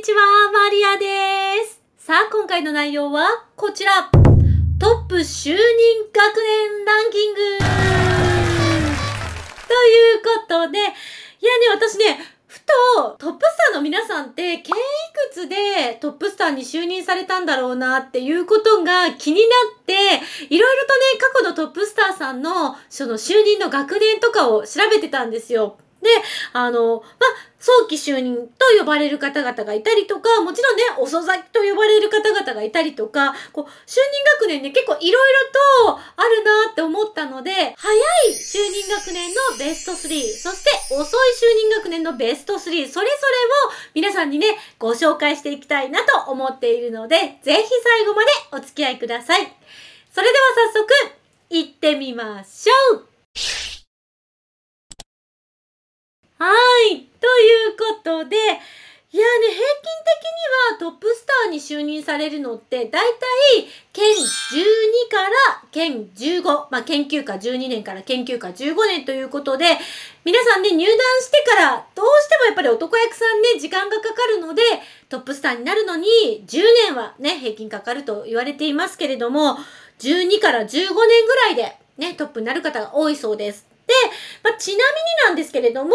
にちは、マリアです。さあ、今回の内容はこちら。トップ就任学年ランキングということで、いやね、私ね、ふと、トップスターの皆さんって、経いくつでトップスターに就任されたんだろうなっていうことが気になって、いろいろとね、過去のトップスターさんの、その就任の学年とかを調べてたんですよ。で、あの、まあ、早期就任と呼ばれる方々がいたりとか、もちろんね、遅咲きと呼ばれる方々がいたりとか、こう、就任学年ね、結構いろいろとあるなって思ったので、早い就任学年のベスト3、そして遅い就任学年のベスト3、それぞれを皆さんにね、ご紹介していきたいなと思っているので、ぜひ最後までお付き合いください。それでは早速、行ってみましょうはい。ということで、いやね、平均的にはトップスターに就任されるのって、だいたい県12から県15、まあ、研究科12年から研究科15年ということで、皆さんね、入団してからどうしてもやっぱり男役さんね、時間がかかるので、トップスターになるのに10年はね、平均かかると言われていますけれども、12から15年ぐらいでね、トップになる方が多いそうです。で、まあ、ちなみになんですけれども、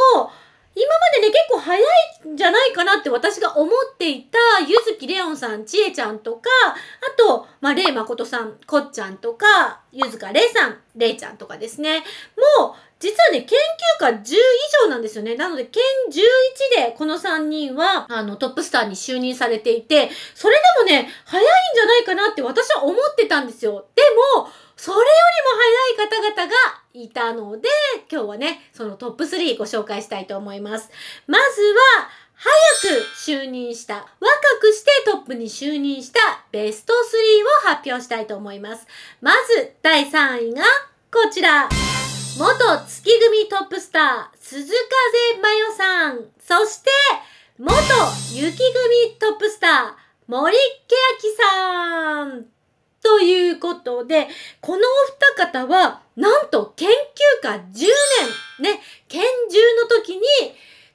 今までね、結構早いんじゃないかなって私が思っていた、ゆずきれおんさん、ちえちゃんとか、あと、まあ、れいまことさん、こっちゃんとか、ゆずかれいさん、れいちゃんとかですね。もう、実はね、研究家10以上なんですよね。なので、県11でこの3人は、あの、トップスターに就任されていて、それでもね、早いんじゃないかなって私は思ってたんですよ。でも、それよりも早い方々がいたので、今日はね、そのトップ3ご紹介したいと思います。まずは、早く就任した、若くしてトップに就任したベスト3を発表したいと思います。まず、第3位がこちら。元月組トップスター、鈴風真代さん。そして、元雪組トップスター、森木明さん。ということで、このお二方は、なんと研究家10年、ね、研銃の時に、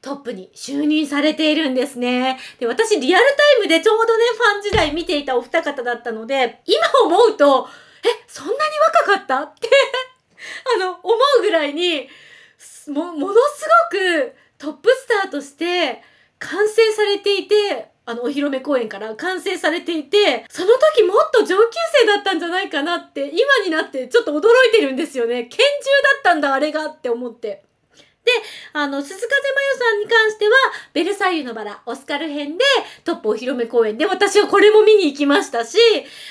トップに就任されているんですね。で、私リアルタイムでちょうどね、ファン時代見ていたお二方だったので、今思うと、え、そんなに若かったってあの、思うぐらいに、も、ものすごくトップスターとして完成されていて、あの、お披露目公演から完成されていて、その時もっと上級生だったんじゃないかなって、今になってちょっと驚いてるんですよね。拳銃だったんだ、あれがって思って。で、あの、鈴風真世さんに関しては、ベルサイユのバラ、オスカル編で、トップお披露目公演で、私はこれも見に行きましたし、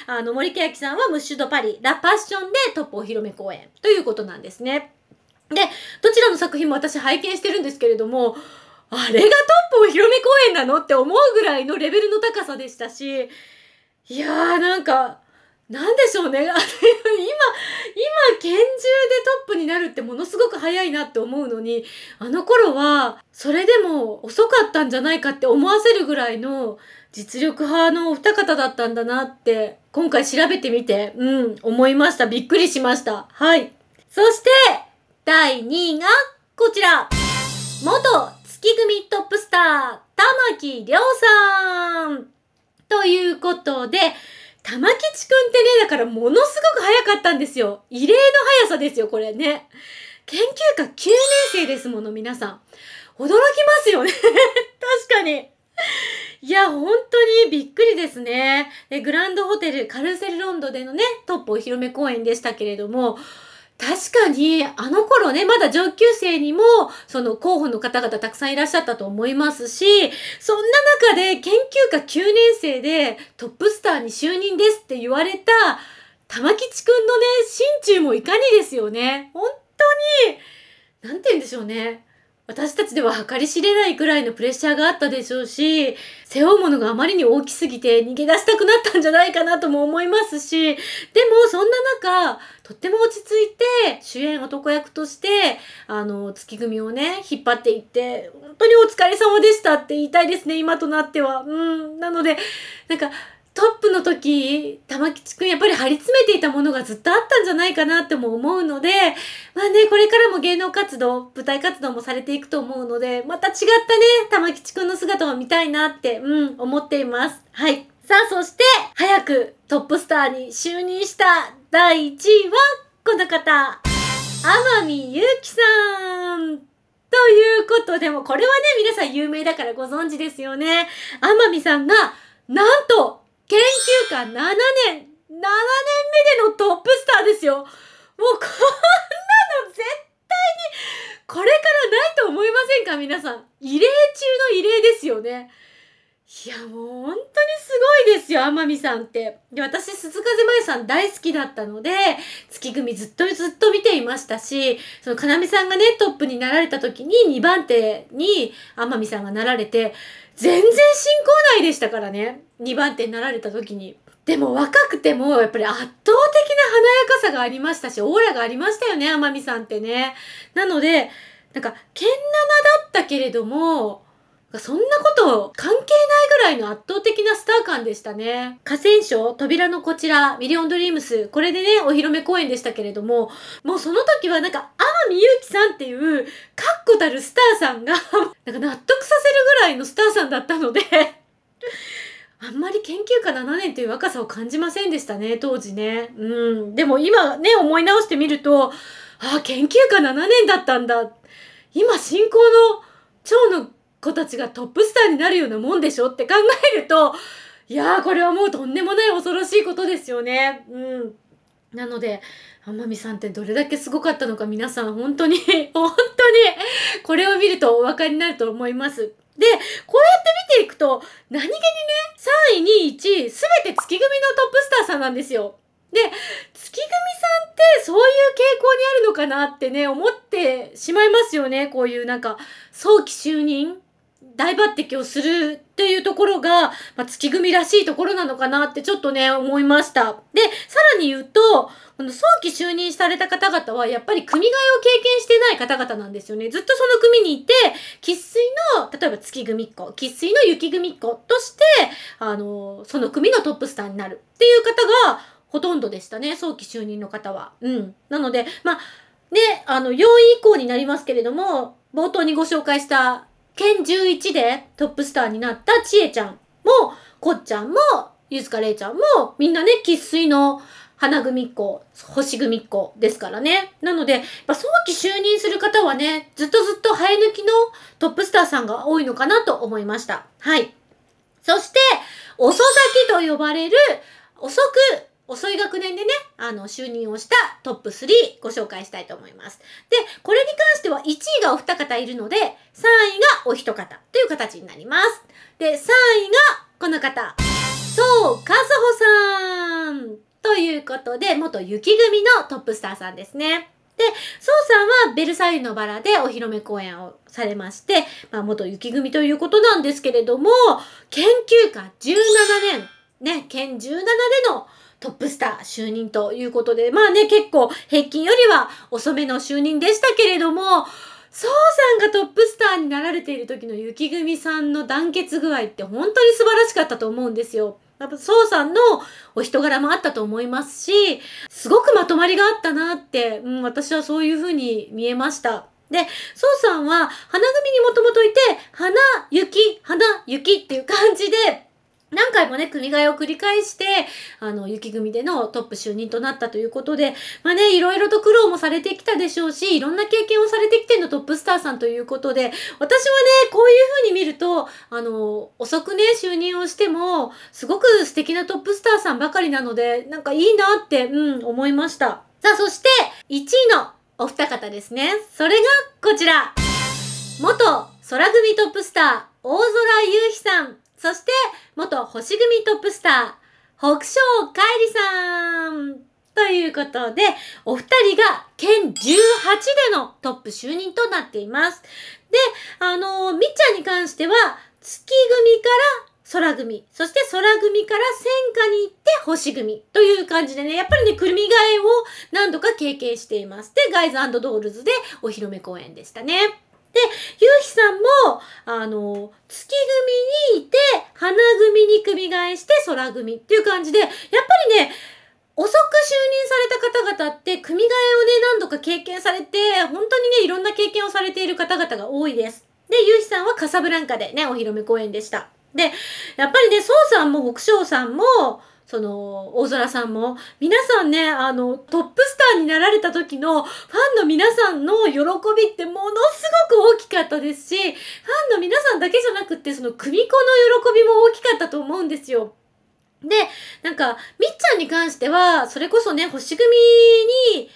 あの、森木明さんはムッシュドパリ、ラ・パッションでトップお披露目公演ということなんですね。で、どちらの作品も私拝見してるんですけれども、あれがトップお披露目公演なのって思うぐらいのレベルの高さでしたし、いやーなんか、なんでしょうね。今、今、拳銃でトップになるってものすごく早いなって思うのに、あの頃は、それでも遅かったんじゃないかって思わせるぐらいの実力派のお二方だったんだなって、今回調べてみて、うん、思いました。びっくりしました。はい。そして、第2位がこちら。元月組トップスター、玉木亮さんということで、玉吉くんってね、だからものすごく早かったんですよ。異例の速さですよ、これね。研究科9年生ですもの、皆さん。驚きますよね。確かに。いや、本当にびっくりですね。グランドホテル、カルセルロンドでのね、トップお披露目公演でしたけれども、確かに、あの頃ね、まだ上級生にも、その候補の方々たくさんいらっしゃったと思いますし、そんな中で研究科9年生でトップスターに就任ですって言われた、玉吉くんのね、心中もいかにですよね。本当に、なんて言うんでしょうね。私たちでは計り知れないくらいのプレッシャーがあったでしょうし、背負うものがあまりに大きすぎて逃げ出したくなったんじゃないかなとも思いますし、でもそんな中、とっても落ち着いて主演男役として、あの、月組をね、引っ張っていって、本当にお疲れ様でしたって言いたいですね、今となっては。うん、なので、なんか、トップの時、玉吉くんやっぱり張り詰めていたものがずっとあったんじゃないかなっても思うので、まあね、これからも芸能活動、舞台活動もされていくと思うので、また違ったね、玉吉くんの姿を見たいなって、うん、思っています。はい。さあ、そして、早くトップスターに就任した第1位は、この方、天海祐希さんということでも、これはね、皆さん有名だからご存知ですよね。天海さんが、なんと、研究家7年、7年目でのトップスターですよ。もうこんなの絶対にこれからないと思いませんか皆さん。異例中の異例ですよね。いやもう本当にすごいですよ、天海さんって。で、私、鈴風舞さん大好きだったので、月組ずっとずっと見ていましたし、その、かなみさんがね、トップになられた時に2番手に天海さんがなられて、全然進行内でしたからね、2番手になられた時に。でも若くてもやっぱり圧倒的な華やかさがありましたし、オーラがありましたよね、天海さんってね。なので、なんか、けんだったけれども、そんなこと関係ないぐらいの圧倒的なスター感でしたね。河川省、扉のこちら、ミリオンドリームス、これでね、お披露目公演でしたけれども、もうその時はなんか、天海祐希さんっていう、確固たるスターさんが なんか納得させるぐらいのスターさんだったので あんまり研究家7年という若さを感じませんでしたね、当時ね。うん。でも今ね、思い直してみると、ああ、研究家7年だったんだ。今、進行のたちがトップスターになるようなもんでしょって考えると、いやー、これはもうとんでもない恐ろしいことですよね。うん。なので、天海さんってどれだけすごかったのか皆さん本当に、本当に、これを見るとお分かりになると思います。で、こうやって見ていくと、何気にね、3位、2位、1位、すべて月組のトップスターさんなんですよ。で、月組さんってそういう傾向にあるのかなってね、思ってしまいますよね。こういうなんか、早期就任大抜擢をするっていうところが、まあ、月組らしいところなのかなってちょっとね、思いました。で、さらに言うと、この早期就任された方々は、やっぱり組替えを経験してない方々なんですよね。ずっとその組にいて、喫水の、例えば月組っ子、喫水の雪組っ子として、あの、その組のトップスターになるっていう方が、ほとんどでしたね、早期就任の方は。うん。なので、まあ、ね、あの、4位以降になりますけれども、冒頭にご紹介した県11でトップスターになったちえちゃんも、こっちゃんも、ゆずかれいちゃんも、みんなね、喫水の花組っ子、星組っ子ですからね。なので、早期就任する方はね、ずっとずっと生え抜きのトップスターさんが多いのかなと思いました。はい。そして、遅咲きと呼ばれる、遅く遅い学年でね、あの、就任をしたトップ3ご紹介したいと思います。で、これに関しては1位がお二方いるので、3位がお一方という形になります。で、3位がこの方、そう、かずほさんということで、元雪組のトップスターさんですね。で、うさんはベルサイユのバラでお披露目公演をされまして、まあ、元雪組ということなんですけれども、研究家17年、ね、県17でのトップスター就任ということで、まあね、結構平均よりは遅めの就任でしたけれども、蒼さんがトップスターになられている時の雪組さんの団結具合って本当に素晴らしかったと思うんですよ。やっぱさんのお人柄もあったと思いますし、すごくまとまりがあったなって、うん、私はそういうふうに見えました。で、蒼さんは花組にもともといて、花、雪、花、雪っていう感じで、何回もね、み替えを繰り返して、あの、雪組でのトップ就任となったということで、まあね、いろいろと苦労もされてきたでしょうし、いろんな経験をされてきてのトップスターさんということで、私はね、こういう風に見ると、あの、遅くね、就任をしても、すごく素敵なトップスターさんばかりなので、なんかいいなって、うん、思いました。さあ、そして、1位のお二方ですね。それがこちら。元空組トップスター、大空優希さん。そして、元星組トップスター、北昇海里さんということで、お二人が県18でのトップ就任となっています。で、あのー、みっちゃんに関しては、月組から空組、そして空組から戦火に行って星組という感じでね、やっぱりね、くるみ替えを何度か経験しています。で、ガイズドールズでお披露目公演でしたね。で、ゆうひさんも、あの、月組にいて、花組に組替えして空組っていう感じで、やっぱりね、遅く就任された方々って組替えをね、何度か経験されて、本当にね、いろんな経験をされている方々が多いです。で、ゆうひさんはカサブランカでね、お披露目公演でした。で、やっぱりね、そうさんも北昇さんも、その大空さんも皆さんねあのトップスターになられた時のファンの皆さんの喜びってものすごく大きかったですしファンの皆さんだけじゃなくってその組子の喜びも大きかったと思うんですよ。でなんかみっちゃんに関してはそれこそね星組に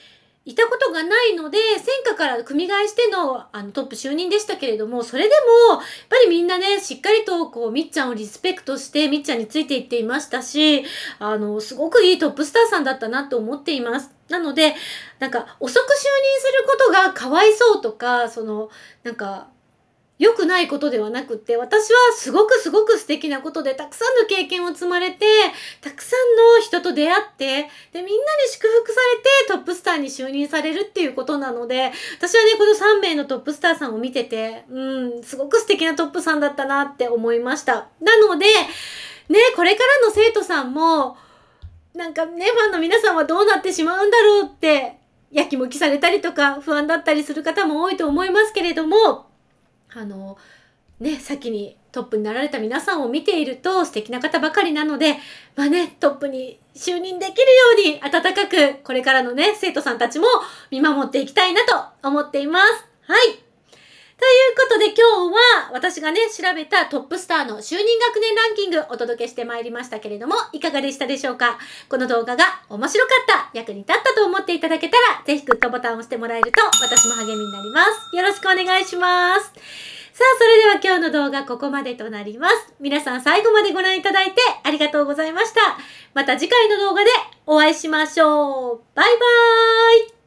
いたことがないので、戦火から組み替えしてのあのトップ就任でしたけれども、それでも、やっぱりみんなね、しっかりとこう、みっちゃんをリスペクトして、みっちゃんについていっていましたし、あの、すごくいいトップスターさんだったなと思っています。なので、なんか、遅く就任することがかわいそうとか、その、なんか、良くないことではなくって私はすごくすごく素敵なことでたくさんの経験を積まれてたくさんの人と出会ってでみんなに祝福されてトップスターに就任されるっていうことなので私はねこの3名のトップスターさんを見ててうんすごく素敵なトップさんだったなって思いましたなのでねこれからの生徒さんもなんかねファンの皆さんはどうなってしまうんだろうってやきもきされたりとか不安だったりする方も多いと思いますけれどもあのね、先にトップになられた皆さんを見ていると素敵な方ばかりなので、まあね、トップに就任できるように温かくこれからのね、生徒さんたちも見守っていきたいなと思っています。はい。ということで今日は私がね、調べたトップスターの就任学年ランキングお届けしてまいりましたけれども、いかがでしたでしょうかこの動画が面白かった、役に立ったと思っていただけたら、ぜひグッドボタンを押してもらえると私も励みになります。よろしくお願いします。さあ、それでは今日の動画ここまでとなります。皆さん最後までご覧いただいてありがとうございました。また次回の動画でお会いしましょう。バイバーイ